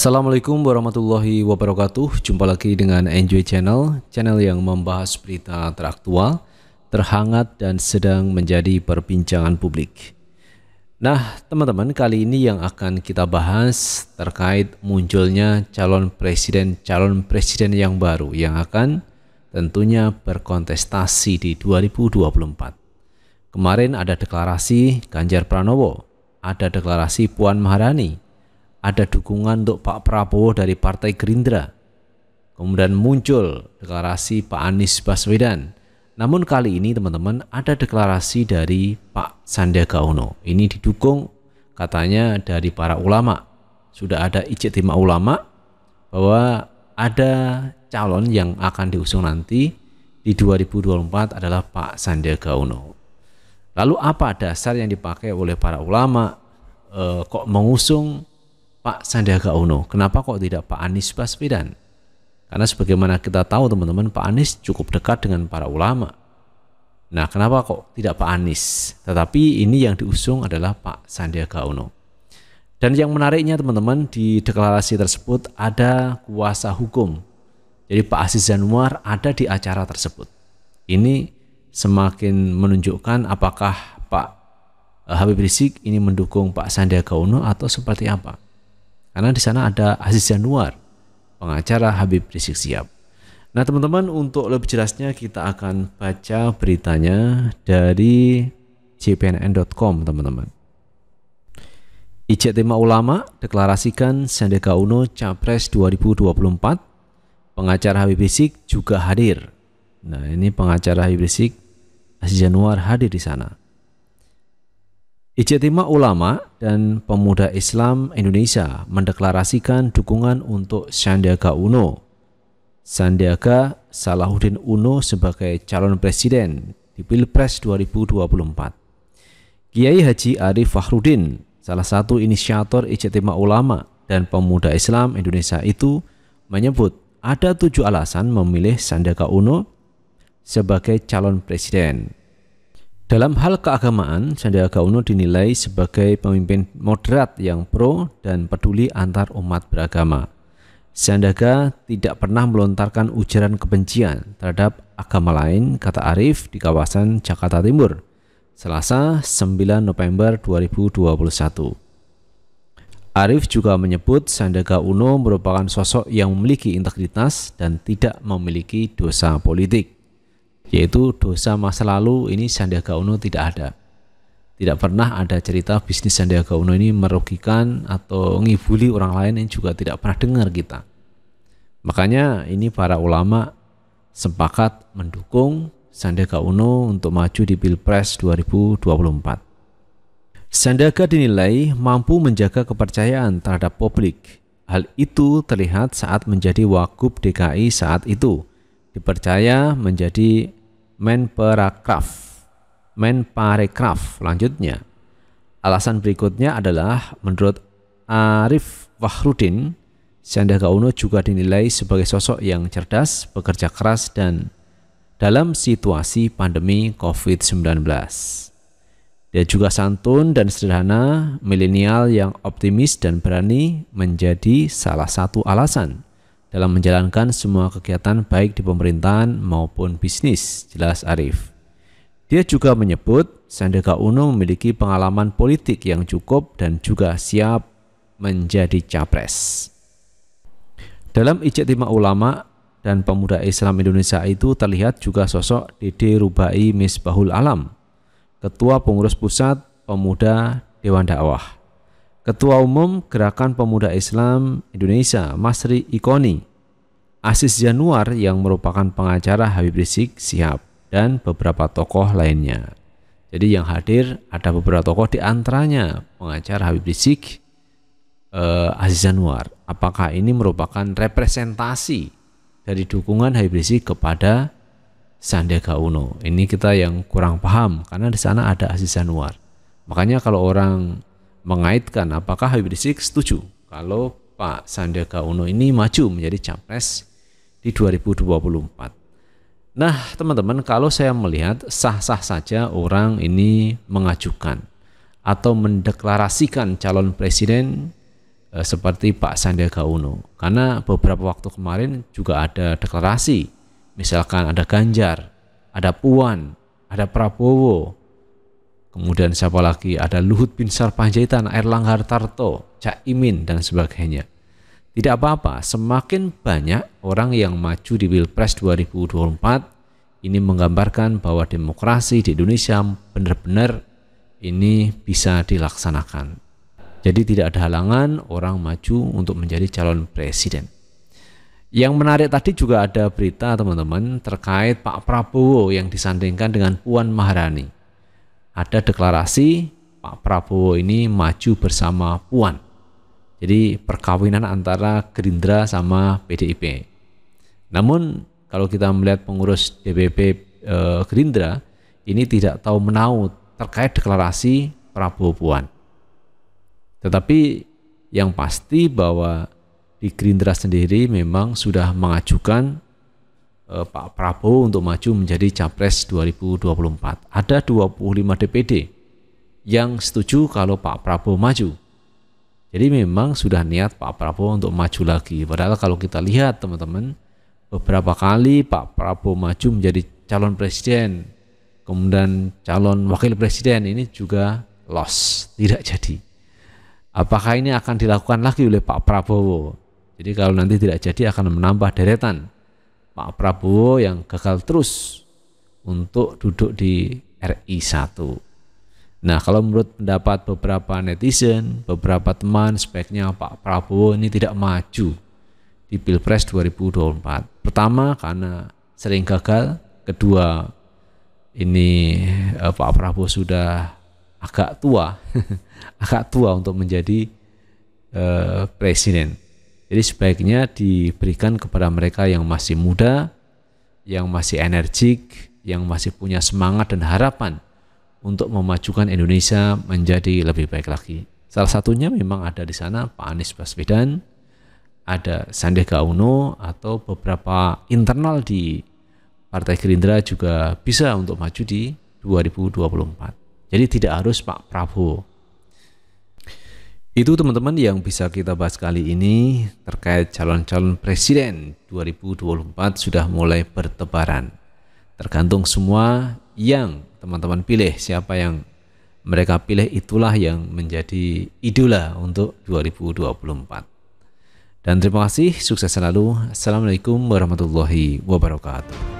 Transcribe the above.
Assalamualaikum warahmatullahi wabarakatuh. Jumpa lagi dengan Enjoy Channel, channel yang membahas berita teraktual, terhangat dan sedang menjadi perbincangan publik. Nah, teman-teman, kali ini yang akan kita bahas terkait munculnya calon presiden calon presiden yang baru yang akan tentunya berkontestasi di 2024. Kemarin ada deklarasi Ganjar Pranowo, ada deklarasi Puan Maharani, ada dukungan untuk Pak Prabowo dari Partai Gerindra. Kemudian muncul deklarasi Pak Anies Baswedan. Namun kali ini teman-teman ada deklarasi dari Pak Sandiaga Uno. Ini didukung katanya dari para ulama. Sudah ada ijtima ulama bahwa ada calon yang akan diusung nanti di 2024 adalah Pak Sandiaga Uno. Lalu apa dasar yang dipakai oleh para ulama eh, kok mengusung Pak Sandiaga Uno. Kenapa kok tidak Pak Anies Baswedan? Karena sebagaimana kita tahu teman-teman, Pak Anies cukup dekat dengan para ulama. Nah, kenapa kok tidak Pak Anies? Tetapi ini yang diusung adalah Pak Sandiaga Uno. Dan yang menariknya teman-teman, di deklarasi tersebut ada kuasa hukum. Jadi Pak Aziz Januar ada di acara tersebut. Ini semakin menunjukkan apakah Pak Habib Rizik ini mendukung Pak Sandiaga Uno atau seperti apa. Karena di sana ada Aziz Januar, pengacara Habib Rizik Sihab. Nah teman-teman untuk lebih jelasnya kita akan baca beritanya dari cpnn.com teman-teman. Ijtima Ulama deklarasikan Sandiaga Uno Capres 2024. Pengacara Habib Rizik juga hadir. Nah ini pengacara Habib Rizik Aziz Januar hadir di sana. Ijtima Ulama dan Pemuda Islam Indonesia mendeklarasikan dukungan untuk Sandiaga Uno. Sandiaga Salahuddin Uno sebagai calon presiden di Pilpres 2024. Kiai Haji Arif Fahrudin, salah satu inisiator Ijtima Ulama dan Pemuda Islam Indonesia itu menyebut ada tujuh alasan memilih Sandiaga Uno sebagai calon presiden. Dalam hal keagamaan, Sandiaga Uno dinilai sebagai pemimpin moderat yang pro dan peduli antar umat beragama. Sandiaga tidak pernah melontarkan ujaran kebencian terhadap agama lain, kata Arif di kawasan Jakarta Timur, Selasa 9 November 2021. Arif juga menyebut Sandiaga Uno merupakan sosok yang memiliki integritas dan tidak memiliki dosa politik yaitu dosa masa lalu ini Sandiaga Uno tidak ada. Tidak pernah ada cerita bisnis Sandiaga Uno ini merugikan atau ngibuli orang lain yang juga tidak pernah dengar kita. Makanya ini para ulama sepakat mendukung Sandiaga Uno untuk maju di Pilpres 2024. Sandiaga dinilai mampu menjaga kepercayaan terhadap publik. Hal itu terlihat saat menjadi Wakub DKI saat itu. Dipercaya menjadi Menparagraf, Menparekraf. Lanjutnya, alasan berikutnya adalah menurut Arif Wahrudin, Sandiaga Uno juga dinilai sebagai sosok yang cerdas, bekerja keras, dan dalam situasi pandemi COVID-19. Dia juga santun dan sederhana, milenial yang optimis dan berani menjadi salah satu alasan dalam menjalankan semua kegiatan baik di pemerintahan maupun bisnis, jelas Arif. Dia juga menyebut Sandiaga Uno memiliki pengalaman politik yang cukup dan juga siap menjadi capres. Dalam ijtima ulama dan pemuda Islam Indonesia itu terlihat juga sosok Dede Rubai Misbahul Alam, Ketua Pengurus Pusat Pemuda Dewan Dakwah. Ketua Umum Gerakan Pemuda Islam Indonesia Masri Ikoni, Asis Januar yang merupakan pengacara Habib Rizik Sihab, dan beberapa tokoh lainnya. Jadi yang hadir ada beberapa tokoh di antaranya pengacara Habib Rizik, eh, Aziz Januar. Apakah ini merupakan representasi dari dukungan Habib Rizik kepada Sandiaga Uno? Ini kita yang kurang paham karena di sana ada Aziz Januar. Makanya kalau orang mengaitkan apakah Habib Rizik setuju kalau Pak Sandiaga Uno ini maju menjadi capres di 2024. Nah, teman-teman, kalau saya melihat sah-sah saja orang ini mengajukan atau mendeklarasikan calon presiden eh, seperti Pak Sandiaga Uno. Karena beberapa waktu kemarin juga ada deklarasi. Misalkan ada Ganjar, ada Puan, ada Prabowo, Kemudian siapa lagi? Ada Luhut bin Sarpanjaitan, Erlangga Hartarto, Cak Imin, dan sebagainya. Tidak apa-apa, semakin banyak orang yang maju di Pilpres 2024, ini menggambarkan bahwa demokrasi di Indonesia benar-benar ini bisa dilaksanakan. Jadi tidak ada halangan orang maju untuk menjadi calon presiden. Yang menarik tadi juga ada berita teman-teman terkait Pak Prabowo yang disandingkan dengan Puan Maharani ada deklarasi Pak Prabowo ini maju bersama Puan. Jadi perkawinan antara Gerindra sama PDIP. Namun kalau kita melihat pengurus DPP e, Gerindra ini tidak tahu menau terkait deklarasi Prabowo Puan. Tetapi yang pasti bahwa di Gerindra sendiri memang sudah mengajukan Eh, Pak Prabowo untuk maju menjadi capres 2024. Ada 25 DPD yang setuju kalau Pak Prabowo maju. Jadi memang sudah niat Pak Prabowo untuk maju lagi. Padahal kalau kita lihat teman-teman, beberapa kali Pak Prabowo maju menjadi calon presiden, kemudian calon wakil presiden ini juga loss, tidak jadi. Apakah ini akan dilakukan lagi oleh Pak Prabowo? Jadi kalau nanti tidak jadi akan menambah deretan Pak Prabowo yang gagal terus untuk duduk di RI 1. Nah, kalau menurut pendapat beberapa netizen, beberapa teman, sebaiknya Pak Prabowo ini tidak maju di Pilpres 2024. Pertama, karena sering gagal. Kedua, ini eh, Pak Prabowo sudah agak tua, agak tua untuk menjadi eh, presiden. Jadi sebaiknya diberikan kepada mereka yang masih muda, yang masih energik, yang masih punya semangat dan harapan untuk memajukan Indonesia menjadi lebih baik lagi. Salah satunya memang ada di sana Pak Anies Baswedan, ada Sandiaga Uno atau beberapa internal di Partai Gerindra juga bisa untuk maju di 2024. Jadi tidak harus Pak Prabowo. Itu teman-teman yang bisa kita bahas kali ini terkait calon-calon presiden 2024 sudah mulai bertebaran. Tergantung semua yang teman-teman pilih, siapa yang mereka pilih itulah yang menjadi idola untuk 2024. Dan terima kasih, sukses selalu. Assalamualaikum warahmatullahi wabarakatuh.